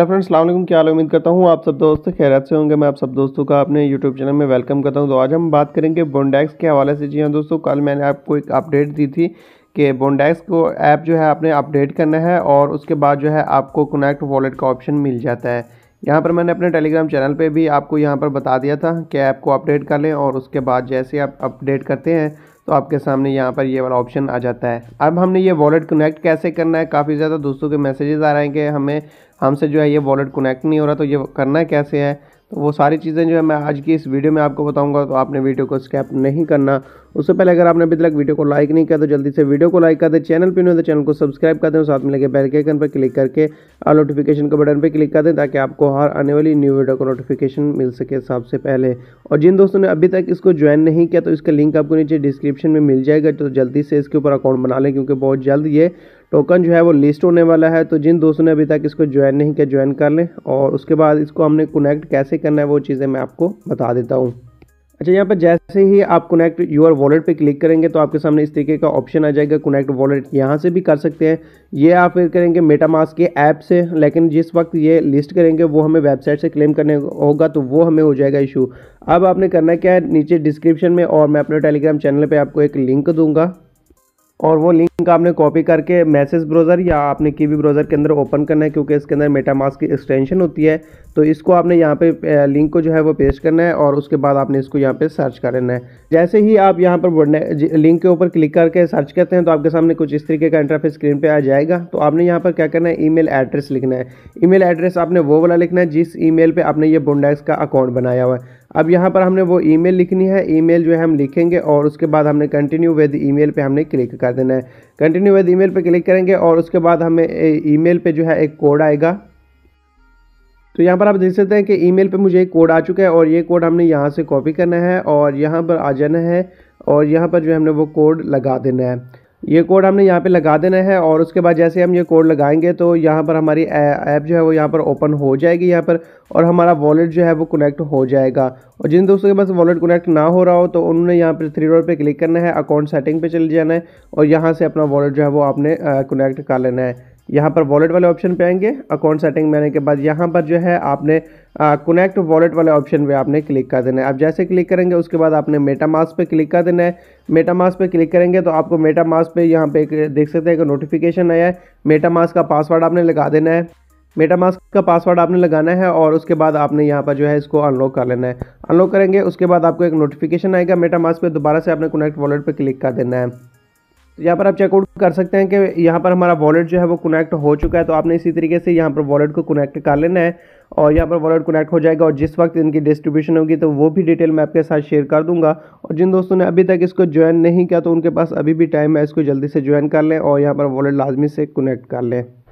hello friends सलाम क्या उम्मीद करता हूँ आप सब दोस्त खैरत से होंगे मैं आप सब दोस्तों का अपने यूट्यूब चैनल में वेलकम करता हूँ तो आज हम बात करेंगे बोनडैक्स के हवाले से जी हाँ दोस्तों कल मैंने आपको एक अपडेट दी थी कि बोनडैक्स को ऐप जो है आपने अपडेट करना है और उसके बाद जो है आपको कनेक्ट वॉलेट का ऑप्शन मिल जाता है यहाँ पर मैंने अपने टेलीग्राम चैनल पर भी आपको यहाँ पर बता दिया था कि ऐप को अपडेट कर लें और उसके बाद जैसे आप अपडेट करते हैं तो आपके सामने यहाँ पर ये वाला ऑप्शन आ जाता है अब हमने ये वॉलेट कनेक्ट कैसे करना है काफ़ी ज़्यादा दोस्तों के मैसेजेस आ रहे हैं कि हमें हमसे जो है ये वॉलेट कनेक्ट नहीं हो रहा तो ये करना कैसे है तो वो सारी चीज़ें जो है मैं आज की इस वीडियो में आपको बताऊंगा तो आपने वीडियो को स्कैप नहीं करना उससे पहले अगर आपने अभी तक वीडियो को लाइक नहीं किया तो जल्दी से वीडियो को लाइक कर दें चैनल पर नहीं तो चैनल को सब्सक्राइब कर दें साथ में लगे बेल के आइकन पर क्लिक करके और नोटिफिकेशन के बटन पर क्लिक कर दें ताकि आपको हर आने वाली न्यू वीडियो को नोटिफिकेशन मिल सके सबसे पहले और जिन दोस्तों ने अभी तक इसको ज्वाइन नहीं किया तो इसका लिंक आपको नीचे डिस्क्रिप्शन में मिल जाएगा तो जल्दी से इसके ऊपर अकाउंट बना लें क्योंकि बहुत जल्द ये टोकन जो है वो लिस्ट होने वाला है तो जिन दोस्तों ने अभी तक इसको ज्वाइन नहीं किया ज्वाइन कर लें और उसके बाद इसको हमने कनेक्ट कैसे करना है वो चीज़ें मैं आपको बता देता हूँ अच्छा यहाँ पर जैसे ही आप कनेक्ट यूर वॉलेट पे क्लिक करेंगे तो आपके सामने इस तरीके का ऑप्शन आ जाएगा कनेक्ट वॉलेट यहाँ से भी कर सकते हैं ये आप करेंगे मेटामास के ऐप से लेकिन जिस वक्त ये लिस्ट करेंगे वो हमें वेबसाइट से क्लेम करने होगा तो वो हमें हो जाएगा इशू अब आपने करना क्या है नीचे डिस्क्रिप्शन में और मैं अपने टेलीग्राम चैनल पर आपको एक लिंक दूंगा और वो लिंक आपने कॉपी करके मैसेज ब्राउज़र या आपने की ब्राउज़र के अंदर ओपन करना है क्योंकि इसके अंदर मेटामास की एक्सटेंशन होती है तो इसको आपने यहाँ पे लिंक को जो है वो पेस्ट करना है और उसके बाद आपने इसको यहाँ पे सर्च कर लेना है जैसे ही आप यहाँ पर लिंक के ऊपर क्लिक करके सर्च करते हैं तो आपके सामने कुछ इस तरीके का इंटरफेस स्क्रीन पर आ जाएगा तो आपने यहाँ पर क्या करना है ई एड्रेस लिखना है ई एड्रेस आपने वो वाला लिखना है जिस ई मेल आपने ये बोनडेक्स का अकाउंट बनाया हुआ है अब यहाँ पर हमने वो ईमेल लिखनी है ईमेल जो है हम लिखेंगे और उसके बाद हमने कंटिन्यू विद ईमेल पे हमने क्लिक कर देना है कंटिन्यू विद ईमेल पे क्लिक करेंगे और उसके बाद हमें ईमेल पे जो है एक कोड आएगा तो यहाँ पर आप देख सकते हैं कि ईमेल पे मुझे एक कोड आ चुका है और ये कोड हमने यहाँ से कॉपी करना है और यहाँ पर आ जाना है और यहाँ पर जो है हमने वो कोड लगा देना है ये कोड हमने यहाँ पे लगा देना है और उसके बाद जैसे हम ये कोड लगाएंगे तो यहाँ पर हमारी ऐप जो है वो यहाँ पर ओपन हो जाएगी यहाँ पर और हमारा वॉलेट जो है वो कनेक्ट हो जाएगा और जिन दोस्तों के पास वॉलेट कनेक्ट ना हो रहा हो तो उन्होंने यहाँ पर थ्री डॉट पे क्लिक करना है अकाउंट सेटिंग पे चले जाना है और यहाँ से अपना वॉलेट जो है वो आपने कनेक्ट कर लेना है यहाँ पर वॉलेट वाले ऑप्शन पे आएंगे अकाउंट सेटिंग में आने के बाद यहाँ पर जो है आपने कनेक्ट वॉलेट वाले ऑप्शन पे आपने क्लिक कर देना है आप जैसे क्लिक करेंगे उसके बाद आपने मेटा मास पे क्लिक कर देना है मेटा मास्क पे क्लिक करेंगे तो आपको मेटा मास्क पे यहाँ पे देख सकते हैं कि नोटिफिकेशन आया है मेटा का पासवर्ड आपने लगा देना है मेटामास्क का पासवर्ड आपने लगाना है और उसके बाद आपने यहाँ पर जो है इसको अनलॉक कर लेना है अनलॉक करेंगे उसके बाद आपको एक नोटिफिकेशन आएगा मेटामास्क पे दोबारा से आपने कनेक्ट वॉलेट पे क्लिक कर देना है तो यहाँ पर आप चेकआउट कर सकते हैं कि यहाँ पर हमारा वॉलेट जो है वो कनेक्ट हो चुका है तो आपने इसी तरीके से यहाँ पर वॉलेट को कनेक्ट कर लेना है और यहाँ पर वॉलेट कनेक्ट हो जाएगा और जिस वक्त इनकी डिस्ट्रीब्यूशन होगी तो वो भी डिटेल मैं आपके साथ शेयर कर दूंगा और जिन दोस्तों ने अभी तक इसको ज्वाइन नहीं किया तो उनके पास अभी भी टाइम है इसको जल्दी से ज्वाइन कर लें और यहाँ पर वॉलेट लाजमी से कनेक्ट कर लें